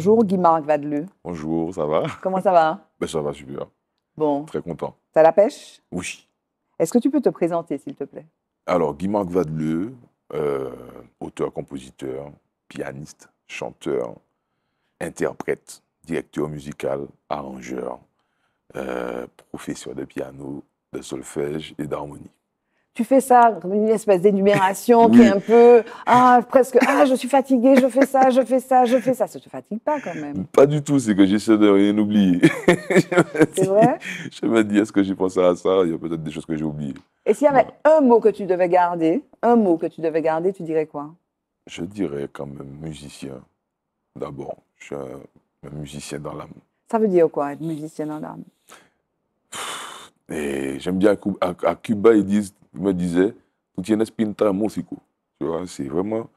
Bonjour guy Vadleu. Bonjour, ça va Comment ça va ben, Ça va super. Bon. Très content. T'as la pêche Oui. Est-ce que tu peux te présenter, s'il te plaît Alors, guy Vadleu, auteur, compositeur, pianiste, chanteur, interprète, directeur musical, arrangeur, euh, professeur de piano, de solfège et d'harmonie tu fais ça, une espèce d'énumération qui est un peu, ah, presque, ah, je suis fatigué, je fais ça, je fais ça, je fais ça. Ça ne te fatigue pas quand même Pas du tout, c'est que j'essaie de rien oublier. c'est vrai Je me dis, est-ce que j'ai pensé à ça Il y a peut-être des choses que j'ai oubliées. Et s'il y avait un mot que tu devais garder, un mot que tu devais garder, tu dirais quoi Je dirais quand même musicien, d'abord. Je suis un, musicien dans l'âme. Ça veut dire quoi, être musicien dans l'âme Et j'aime bien à Cuba, ils disent il me disait « tu tiennes pinta Mosico. Tu vois, c'est vraiment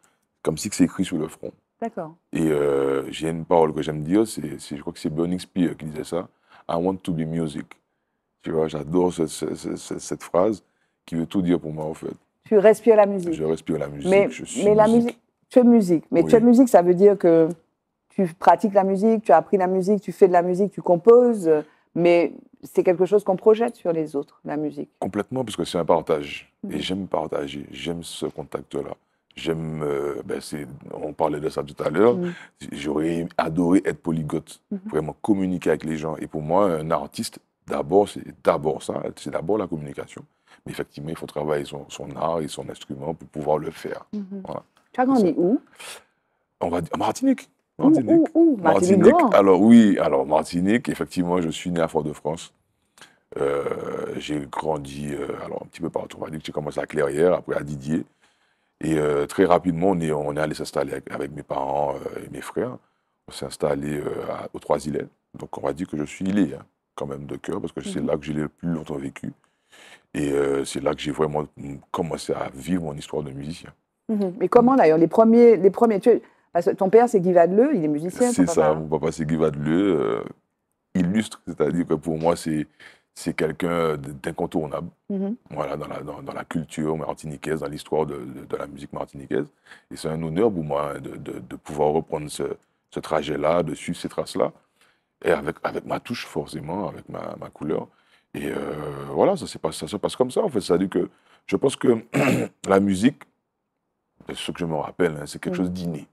comme si c'est écrit sur le front. D'accord. Et euh, j'ai une parole que j'aime dire, c'est, je crois que c'est Burning Spear qui disait ça. I want to be music. Tu vois, j'adore cette phrase qui veut tout dire pour moi, en fait. Tu respires la musique. Je respire la musique. Mais, je suis la musique. Tu es musique. Mais tu es musique, ça veut dire que tu pratiques la musique, tu as appris la musique, tu fais de la musique, tu composes mais c'est quelque chose qu'on projette sur les autres, la musique. Complètement, parce que c'est un partage. Et mm. j'aime partager, j'aime ce contact-là. J'aime, euh, ben, on parlait de ça tout à l'heure, mm. j'aurais adoré être polygote, mm-hmm. vraiment communiquer avec les gens. Et pour moi, un artiste, d'abord, c'est d'abord ça, c'est d'abord la communication. Mais effectivement, il faut travailler son, art et son instrument pour pouvoir le faire. Mm-hmm. Tu as grandi où on va, En Martinique. Martinique. Alors oui, alors Martinique, effectivement, je suis né à Fort-de-France. Euh, j'ai grandi euh, alors un petit peu partout. j'ai commencé à Clairière, après à Didier. Et euh, très rapidement, on est, on est allé s'installer avec, mes parents et mes frères. On s'est installé aux Trois-Îlets. Donc on va dire que je suis îlé, hein, quand même, de cœur, parce que c'est mhm. là que j'ai le plus longtemps vécu. Et c'est là que j'ai vraiment mm, commencé à vivre mon histoire de musicien. Mais mhm. comment d'ailleurs les premiers, les premiers, tu ton père, c'est Guy Vadeleu, il est musicien. C'est ça, mon papa, c'est Guy euh, illustre, c'est-à-dire que pour moi, c'est c'est quelqu'un d'incontournable mhm. voilà, dans la, dans, la, culture martiniquaise, dans l'histoire de, la musique martiniquaise. Et c'est un honneur pour moi hein, de, pouvoir reprendre ce, trajet-là, de suivre ces traces-là, et avec, avec ma touche forcément, avec ma, couleur. Et euh, voilà, ça, pas, ça se passe comme ça en fait. ça à que je pense que la musique, ce que je me rappelle, hein, c'est quelque mhm. chose d'inné.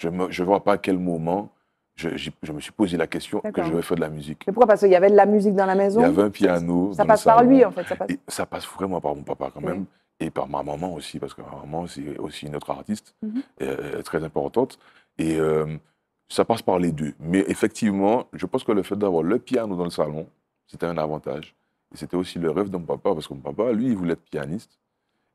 Je ne vois pas à quel moment je, me suis posé la question que je vais faire de la musique. Mais pourquoi Parce qu'il y avait de la musique dans la maison Il y avait un piano. Ça passe par lui, en fait. Ça passe, vraiment par mon papa, quand même. Et par ma maman aussi, parce que ma maman, c'est aussi une autre artiste mhm. euh, très importante. Et euh, ça passe par les deux. Mais effectivement, je pense que le fait d'avoir le piano dans le salon, c'était un avantage. Et c'était aussi le rêve de mon papa, parce que mon papa, lui, il voulait être pianiste.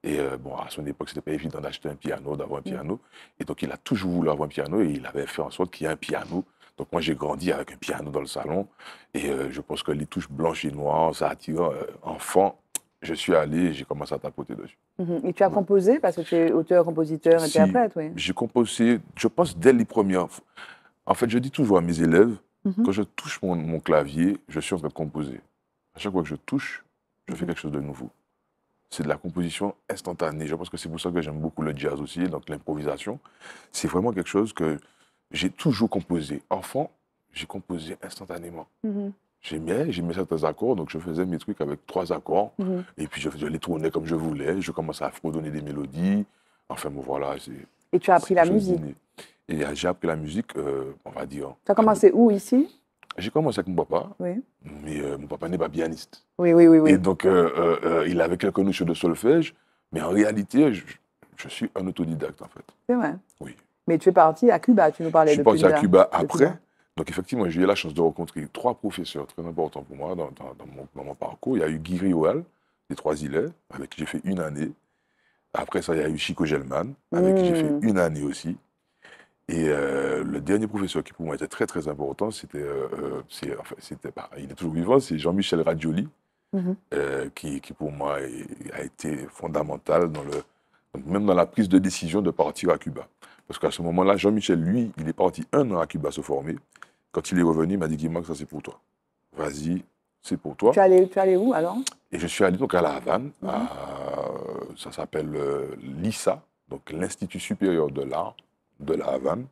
Et euh, bon, à son époque, c'était pas évident d'acheter un piano, d'avoir un mm. piano. Et donc, il a toujours voulu avoir un piano et il avait fait en sorte qu'il y ait un piano. Donc, moi, j'ai grandi avec un piano dans le salon. Et euh, je pense que les touches blanches et noires, ça attire euh, enfant. Je suis allé, j'ai commencé à tapoter dessus. Mm-hmm. Et tu as mm. composé parce que tu es auteur, compositeur, interprète, oui. J'ai composé, je pense, dès les premières. En fait, je dis toujours à mes élèves, mm-hmm. quand je touche mon clavier, je suis en train de composer. À chaque fois que je touche, je fais mm-hmm. quelque chose de nouveau c'est de la composition instantanée. Je pense que c'est pour ça que j'aime beaucoup le jazz aussi, donc l'improvisation. C'est vraiment quelque chose que j'ai toujours composé. Enfant, j'ai composé instantanément. Mm-hmm. J'aimais, j'aimais certains accords, donc je faisais mes trucs avec trois accords, mm-hmm. et puis je, les tournais comme je voulais, je commençais à fredonner des mélodies. Enfin, bon, voilà. Et tu as appris la musique Et j'ai appris la musique, euh, on va dire. Tu as commencé où, ici j'ai commencé avec mon papa, mais euh, mon papa n'est pas pianiste. Oui, oui, oui, Et donc, euh, euh, il avait quelques notions de solfège, mais en réalité, je, suis un autodidacte, en fait. C'est vrai Oui. Mais tu es parti à Cuba, tu nous parlais de Cuba. Je suis parti à Cuba après. Donc, effectivement, j'ai eu la chance de rencontrer trois professeurs très importants pour moi dans, mon, parcours. Il y a eu Guy Rioal, des Trois-Îlets, avec qui j'ai fait une année. Après ça, il y a eu Chico Gelman, avec qui j'ai hmm. fait une année aussi. Et euh, le dernier professeur qui pour moi était très très important, c'était, euh, euh, enfin, il est toujours vivant, c'est Jean-Michel Radioli, mmh qui, pour moi a été fondamental dans le, même dans la prise de décision de partir à Cuba. Parce qu'à ce moment-là, Jean-Michel, lui, il est parti un an à Cuba se former. Quand il est revenu, il m'a dit que ça c'est pour toi. Vas-y, c'est pour toi. Tu es allé, où alors Et je suis allé donc à La Havane, mmh ça s'appelle l'ISA, donc l'Institut supérieur de l'art de la Havane.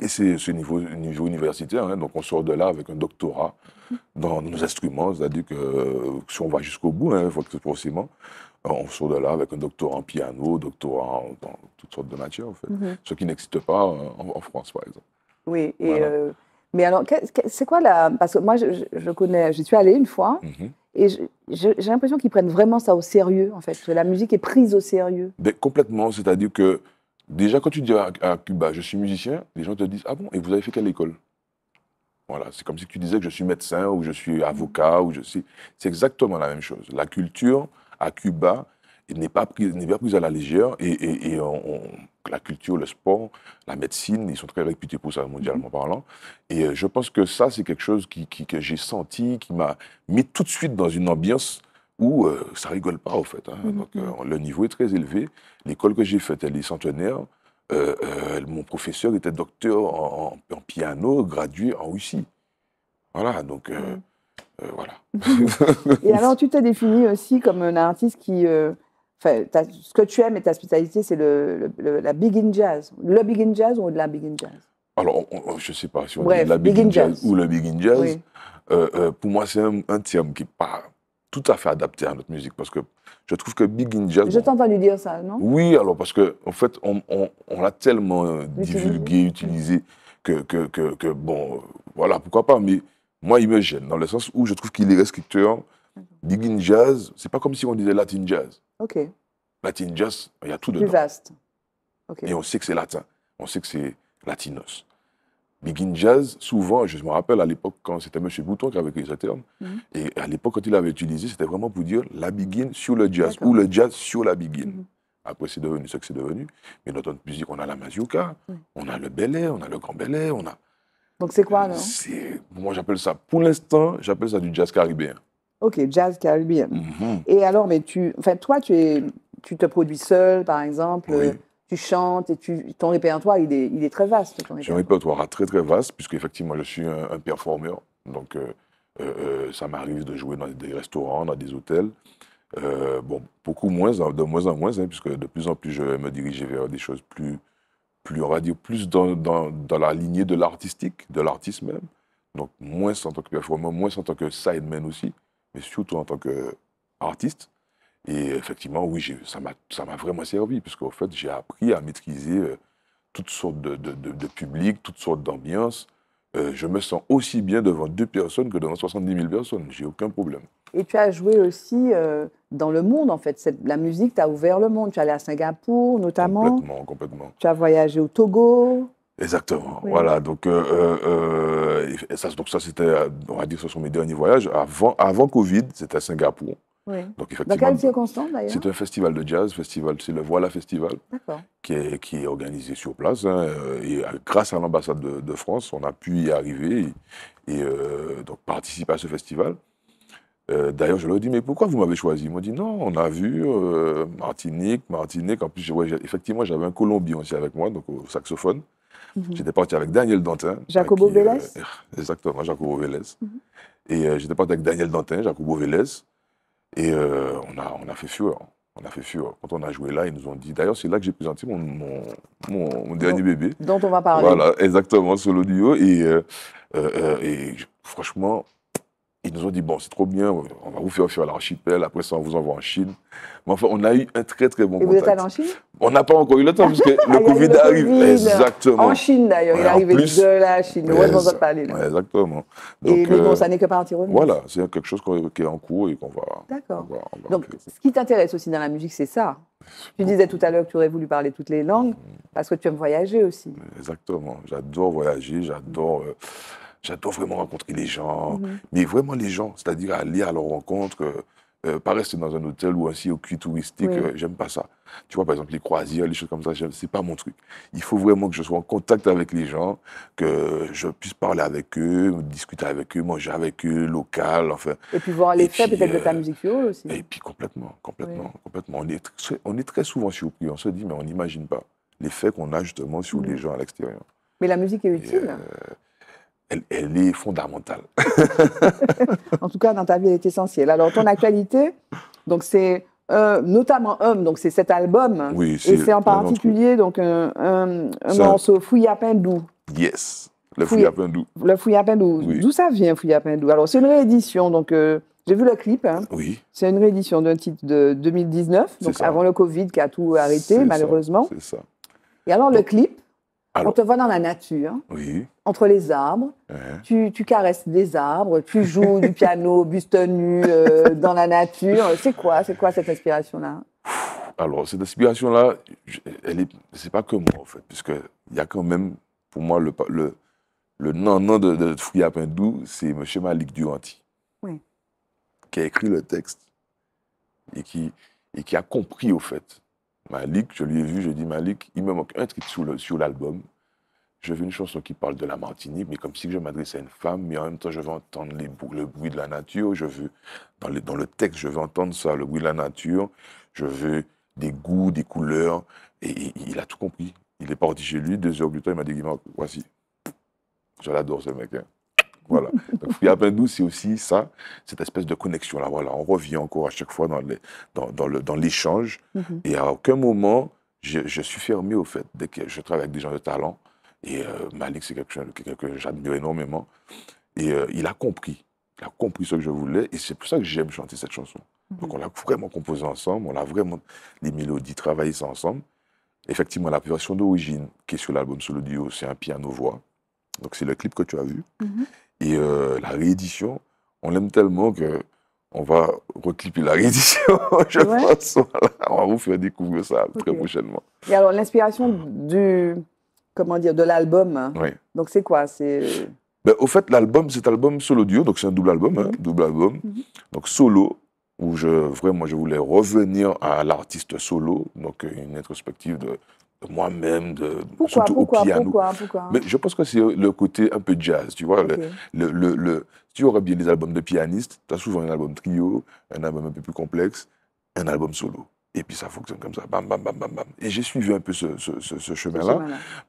Et c'est ce niveau, niveau universitaire, hein. donc on sort de là avec un doctorat dans nos instruments, c'est-à-dire que si on va jusqu'au bout, il hein, forcément, euh, on sort de là avec un doctorat en piano, doctorat en, dans toutes sortes de matières, en fait. Mhm. ce qui n'existe pas euh, en, France, par exemple. Oui, et euh, mais alors, c'est quoi la... Parce que moi, je, connais, j'y suis allé une fois, mhm. et j'ai l'impression qu'ils prennent vraiment ça au sérieux, en fait, que la musique est prise au sérieux. Mais complètement, c'est-à-dire que Déjà, quand tu dis à, Cuba, je suis musicien, les gens te disent Ah bon, et vous avez fait quelle école Voilà, c'est comme si tu disais que je suis médecin ou je suis avocat ou je sais C'est exactement la même chose. La culture à Cuba n'est pas prise, n'est pas prise à la légère et, et, et la culture, le sport, la médecine, ils sont très réputés pour ça mondialement parlant. Et euh, je pense que ça, c'est quelque chose qui, qui, que j'ai senti, qui m'a mis tout de suite dans une ambiance où euh, ça rigole pas, en fait. Hein. Mm-hmm. Donc, euh, le niveau est très élevé. L'école que j'ai faite, elle est centenaire. Euh, mon professeur était docteur en, piano, gradué en Russie. Voilà, donc... Mm-hmm. voilà. et alors, tu t'es défini aussi comme un artiste qui... Enfin, ce que tu aimes et ta spécialité, c'est le, la big in jazz. Le big in jazz ou de la big in jazz Alors, je ne sais pas si on dit la big, in jazz, ou le big in jazz. pour moi, c'est un, un, terme qui n'est tout à fait adapté à notre musique parce que je trouve que Big in Jazz. Je t'ai entendu dire ça, non Oui, alors parce que en fait, on, on, l'a tellement euh, divulgué, utilisé que, que, que, bon, euh, voilà, pourquoi pas. Mais moi, il me gêne dans le sens où je trouve qu'il est restricteur. Big in Jazz, c'est pas comme si on disait Latin Jazz. Ok. Latin Jazz, il y a tout dedans. Plus vaste. Et on sait que c'est latin, on sait que c'est latinos. Begin Jazz, souvent, je me rappelle à l'époque quand c'était M. Bouton qui avait créé ce terme, mhm. et à l'époque quand il l'avait utilisé, c'était vraiment pour dire la Begin sur le jazz ou le jazz sur la Begin. Mhm. Après, c'est devenu ce que c'est devenu. Mais dans notre musique, on a la mazouka, on a le bel on a le grand bel on a. Donc c'est quoi alors Moi, j'appelle ça, pour l'instant, j'appelle ça du jazz caribéen. Ok, jazz caribéen. Mhm. Et alors, mais tu, enfin, toi, tu es, tu te produis seul, par exemple tu chantes et ton répertoire, il est, très vaste. J'ai répertoire. un répertoire très très vaste, puisque effectivement, je suis un, performeur. Donc, euh, euh, euh, ça m'arrive de jouer dans des restaurants, dans des hôtels. bon, beaucoup moins, de moins en moins, hein, puisque de plus en plus, je me dirigeais vers des choses plus, plus on plus dans, dans, la lignée de l'artistique, de l'artiste même. Donc, moins en tant que performeur, moins en tant que sideman aussi, mais surtout en tant qu'artiste. Et effectivement, oui, ça m'a vraiment servi, puisqu'en fait, j'ai appris à maîtriser euh, toutes sortes de, publics, toutes sortes d'ambiances. Euh, je me sens aussi bien devant deux personnes que devant 70 000 personnes. J'ai aucun problème. Et tu as joué aussi euh, dans le monde, en fait. la musique t'a ouvert le monde. Tu es allé à Singapour, notamment. Complètement, complètement. Tu as voyagé au Togo. Exactement. Voilà. Donc, ça, ça c'était, on va dire, ce sont mes derniers voyages. Avant, avant Covid, c'était à Singapour. Dans circonstances d'ailleurs C'est un festival de jazz, festival, c'est le Voilà Festival, qui est, qui est organisé sur place. Hein, euh, et grâce à l'ambassade de, France, on a pu y arriver et, euh, donc participer à ce festival. Euh, d'ailleurs, je leur ai dit, mais pourquoi vous m'avez choisi Ils m'ont dit, non, on a vu Martinique, Martinique. En plus, effectivement, j'avais un Colombien aussi avec moi, donc au saxophone. J'étais parti avec Daniel Dantin. Jacobo Vélez Exactement, Jacobo Vélez. Et j'étais parti avec Daniel Dantin, Jacobo Vélez, et euh, on, a, on a fait fureur. On a fait fureur. Quand on a joué là, ils nous ont dit. D'ailleurs, c'est là que j'ai présenté mon, mon, dernier bébé. Dont on va parler. Voilà, exactement, sur l'audio Et, euh, euh, et franchement, ils nous ont dit, bon, c'est trop bien, on va vous faire faire l'archipel, après ça, on vous envoie en Chine. Mais enfin, on a eu un très, très bon Et vous êtes allé en Chine On n'a pas encore eu le temps, parce que le ah, Covid arrive. Exactement. En Chine, d'ailleurs. il est arrivé plus, de la Chine, va pas aller ouais, exactement. Donc, Et euh, bon, ça n'est que parti. Voilà, c'est quelque chose qui est en cours et qu'on va. D'accord. Donc, ce qui t'intéresse aussi dans la musique, c'est ça. Tu disais tout à l'heure que tu aurais voulu parler toutes les langues, mm. parce que tu aimes voyager aussi. Exactement. J'adore voyager, j'adore. Euh, J'adore vraiment rencontrer les gens, mhm. mais vraiment les gens, c'est-à-dire aller à leur rencontre, euh, pas rester dans un hôtel ou un circuit touristique, euh, j'aime pas ça. Tu vois, par exemple, les croisières, les choses comme ça, c'est pas mon truc. Il faut vraiment que je sois en contact avec les gens, que je puisse parler avec eux, discuter avec eux, manger avec eux, local, enfin. Et puis voir l'effet peut-être de ta euh, musique aussi. Et puis complètement, complètement, complètement. On est, très, on est très souvent surpris, on se dit, mais on n'imagine pas l'effet qu'on a justement sur mhm. les gens à l'extérieur. Mais la musique est utile elle, est fondamentale. en tout cas, dans ta vie, elle est essentielle. Alors, ton actualité, donc c'est euh, notamment Homme, donc c'est cet album. Oui, et c'est en particulier donc un, un, morceau doux. Yes, le Fouillapindou. Le Fouillapindou. D'où ça vient Fouillapindou Alors c'est une réédition, donc euh, j'ai vu le clip. Hein. Oui. C'est une réédition d'un titre de 2019, donc avant le Covid qui a tout arrêté malheureusement. C'est ça. Et alors le clip, on te voit dans la nature, entre les arbres. Tu, caresses des arbres, tu joues du piano, buste nu, euh, dans la nature. C'est quoi, c'est quoi cette inspiration-là Alors, cette inspiration-là, elle est, c'est pas que moi, en fait, puisque il y a quand même, pour moi, le, le, le nom de, de c'est M. Malik Duranti, oui. qui a écrit le texte et qui, et qui a compris, au fait, Malik, je lui ai vu, je dit « Malik, il me manque un truc sur l'album. Je veux une chanson qui parle de la Martinique, mais comme si je m'adressais à une femme, mais en même temps, je veux entendre le bruit de la nature. Je veux, dans le, dans le texte, je veux entendre ça, le bruit de la nature. Je veux des goûts, des couleurs. Et, il a tout compris. Il est parti chez lui, deux heures plus tard, il m'a dit voici. Je l'adore, ce mec. Hein. Voilà. Donc, ben, nous, c'est aussi ça, cette espèce de connexion-là. Voilà, on revient encore à chaque fois dans l'échange. le, dans mm-hmm. Et à aucun moment, je, suis fermé au fait. que je travaille avec des gens de talent, et euh, Malik, c'est quelqu'un que j'admire énormément. Et euh, il a compris. Il a compris ce que je voulais. Et c'est pour ça que j'aime chanter cette chanson. Mm-hmm. Donc, on l'a vraiment composé ensemble. On a vraiment, les mélodies, travaillées ensemble. Effectivement, la version d'origine qui est sur l'album Solo Duo, c'est un piano-voix. Donc c'est le clip que tu as vu. Mhm. Et euh, la réédition, on l'aime tellement que on va reclipper la réédition, je pense. On va vous faire découvrir ça très prochainement. Et alors l'inspiration du comment dire de l'album. Hein. Oui. Donc c'est quoi C'est ben, au fait, l'album, cet album solo duo, donc c'est un double album, hein, mhm. double album. Mhm. Donc solo, où je, vraiment, je voulais revenir à l'artiste solo, donc une introspective de moi-même, de, pourquoi, surtout pourquoi, au piano. Pourquoi, Mais je pense que c'est le côté un peu jazz, tu vois. Le, le, le, si tu auras bien des albums de pianiste, tu as souvent un album trio, un album un peu plus complexe, un album solo. Et puis ça fonctionne comme ça, bam, bam, bam, bam, bam. Et j'ai suivi un peu ce, ce, chemin-là.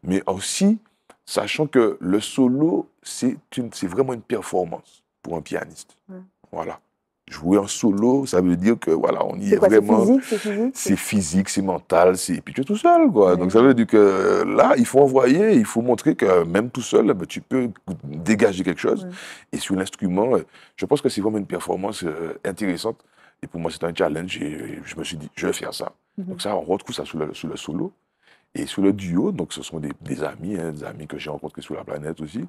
mais aussi, sachant que le solo, c'est vraiment une performance pour un pianiste. Voilà. Jouer en solo, ça veut dire que voilà, on y est, vraiment. C'est physique, c'est mental, c'est puis tu es tout seul quoi. Donc ça veut dire que euh, là, il faut envoyer, il faut montrer que même tout seul, eh ben, tu peux dégager quelque chose. Et sur l'instrument, euh, je pense que c'est vraiment une performance euh, intéressante. Et pour moi, c'est un challenge. Et je me suis dit, je vais faire ça. Mhm. Donc ça, on retrouve ça sur le, solo et sur le duo. Donc ce sont des, amis, hein, des amis que j'ai rencontrés sur la planète aussi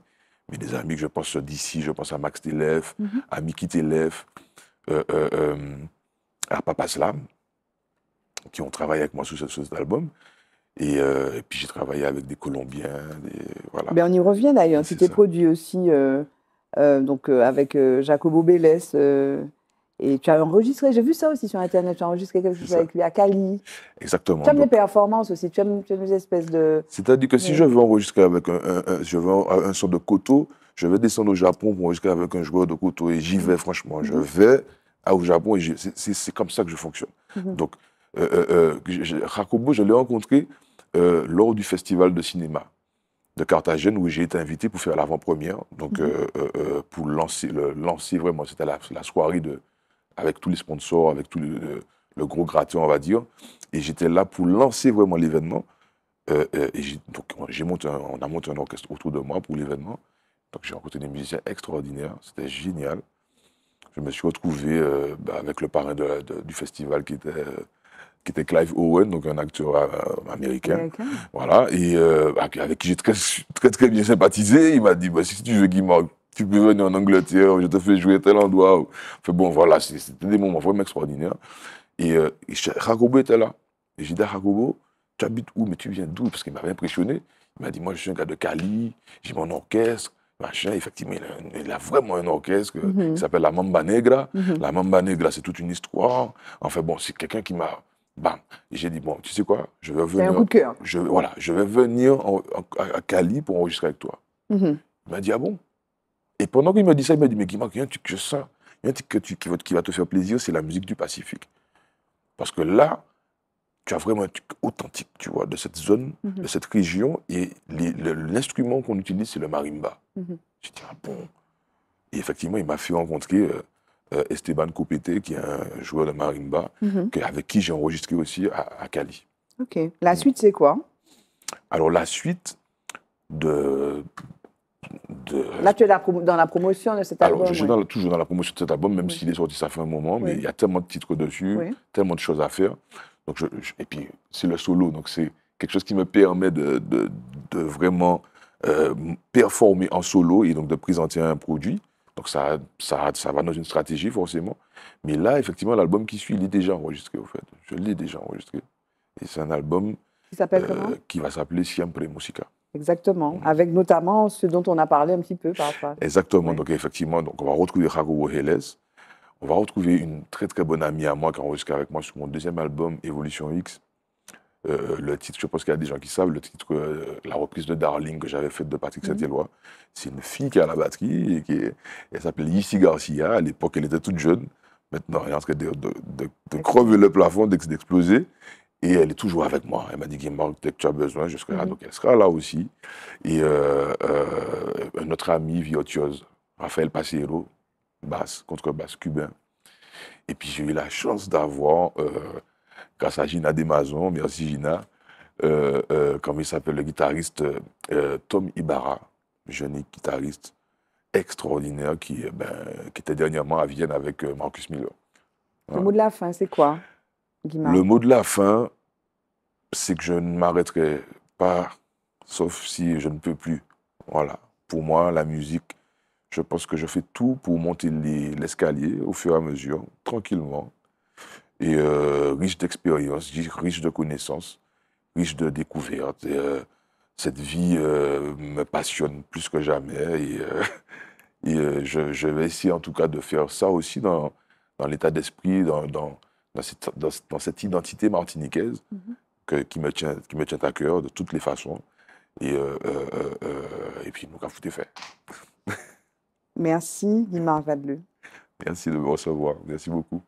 mais des amis que je pense d'ici, je pense à Max Telef, mhm. à Mickey Telef à Papa Slam, qui ont travaillé avec moi sur, cet album. Euh, et, puis j'ai travaillé avec des Colombiens. Des, Mais ben, on y revient d'ailleurs. Tu t'es produit aussi euh, euh, donc, avec Jacobo Bélès. Et tu as enregistré, j'ai vu ça aussi sur Internet, tu as enregistré quelque chose avec lui à Cali. Exactement. Tu aimes les performances aussi, tu aimes, les espèces de. C'est-à-dire que si je veux enregistrer avec un, je un son de koto, je vais descendre au Japon pour enregistrer avec un joueur de couteau et j'y vais, mhm. franchement. Je mhm. vais au Japon et c'est comme ça que je fonctionne. Mhm. Donc, euh, euh, euh je, l'ai rencontré euh, lors du festival de cinéma de Carthagène où j'ai été invité pour faire l'avant-première, donc pour lancer, le, lancer vraiment, c'était la soirée de, avec tous les sponsors, avec tout le, gros gratin, on va dire. Et j'étais là pour lancer vraiment l'événement. Euh, euh, et monté on a monté un orchestre autour de moi pour l'événement. Donc, j'ai rencontré des musiciens extraordinaires. C'était génial. Je me suis retrouvé euh, bah, avec le parrain du festival qui était, qui était Clive Owen, donc un acteur américain. Voilà. Et bah, avec qui j'ai très, très, bien sympathisé. Il m'a dit bah, si tu veux qu'il tu peux venir en Angleterre, je te fais jouer tel endroit. Enfin bon, voilà, c'était des moments vraiment extraordinaires. Et, euh, était là. Et j'ai dit à Ragobo, tu habites où, mais tu viens d'où Parce qu'il m'avait impressionné. Il m'a dit, moi, je suis un gars de Cali, j'ai mon orchestre, machin. Effectivement, il a, vraiment un orchestre euh, mhm. qui s'appelle la Mamba Negra. Mhm. La Mamba Negra, c'est toute une histoire. Enfin bon, c'est quelqu'un qui m'a... Bam J'ai dit, bon, tu sais quoi Je vais venir... un Je, voilà, je vais venir à, Cali pour enregistrer avec toi. Mhm. Il m'a dit, ah bon et pendant qu'il me dit ça, il me dit, mais Guimard, il y a un truc que je sens, il y a un truc que qui, va, te faire plaisir, c'est la musique du Pacifique. Parce que là, tu as vraiment un truc authentique, tu vois, de cette zone, mhm. de cette région. Et l'instrument qu'on utilise, c'est le marimba. Mhm. je J'ai dit, ah bon Et effectivement, il m'a fait rencontrer euh, euh, Esteban Copete, qui est un joueur de marimba, mhm. avec qui j'ai enregistré aussi à, Cali. OK. La suite, c'est quoi Alors, la suite de, Là, tu es dans la promotion de cet album. Alors, je suis toujours dans la promotion de cet album, même s'il est sorti, ça fait un moment, mais il y a tellement de titres dessus, tellement de choses à faire. Donc, et puis, c'est le solo, donc c'est quelque chose qui me permet de, de, vraiment euh, performer en solo et donc de présenter un produit. Donc, ça, ça, ça va dans une stratégie, forcément. Mais là, effectivement, l'album qui suit, il est déjà enregistré, au fait. Je l'ai déjà enregistré. Et c'est un album. Qui s'appelle euh, Qui va s'appeler Siempre Musica. Exactement, mhm. avec notamment ce dont on a parlé un petit peu parfois. Exactement, donc effectivement, donc on va retrouver Rago Helles. on va retrouver une très très bonne amie à moi qui a enregistré avec moi sur mon deuxième album, Evolution X. Euh, le titre, je pense qu'il y a des gens qui savent, le titre, euh, la reprise de Darling que j'avais faite de Patrick mhm. Saint-Éloi. C'est une fille qui a la batterie, et qui elle s'appelle Yissi Garcia. À l'époque, elle était toute jeune. Maintenant, elle est en train de, de, de crever le plafond, d'exploser. Et elle est toujours avec moi. Elle m'a dit, Guimard, que tu as besoin, je serai là. Mhm. Donc elle sera là aussi. Et euh, euh, euh, notre ami virtuose, Raphaël Passero, basse, contrebasse cubain. Et puis j'ai eu la chance d'avoir, grâce à Gina Desmazon, merci Gina, comme il s'appelle, le guitariste Tom Ibarra, jeune guitariste extraordinaire qui, ben, qui était dernièrement à Vienne avec Marcus Miller. Le mot de la fin, c'est quoi le mot de la fin, c'est que je ne m'arrêterai pas, sauf si je ne peux plus. Voilà. Pour moi, la musique, je pense que je fais tout pour monter l'escalier au fur et à mesure, tranquillement. Et euh, riche d'expérience, riche de connaissances, riche de découvertes. Euh, cette vie euh, me passionne plus que jamais. Et, je, vais essayer en tout cas de faire ça aussi dans, l'état d'esprit, dans dans cette, identité martiniquaise mhm. qui, me tient, qui me tient à cœur de toutes les façons. Et, euh, euh, euh, et puis, nous, qu'à vous fait. Merci, Guimard Vadeleu. Merci de me recevoir. Merci beaucoup.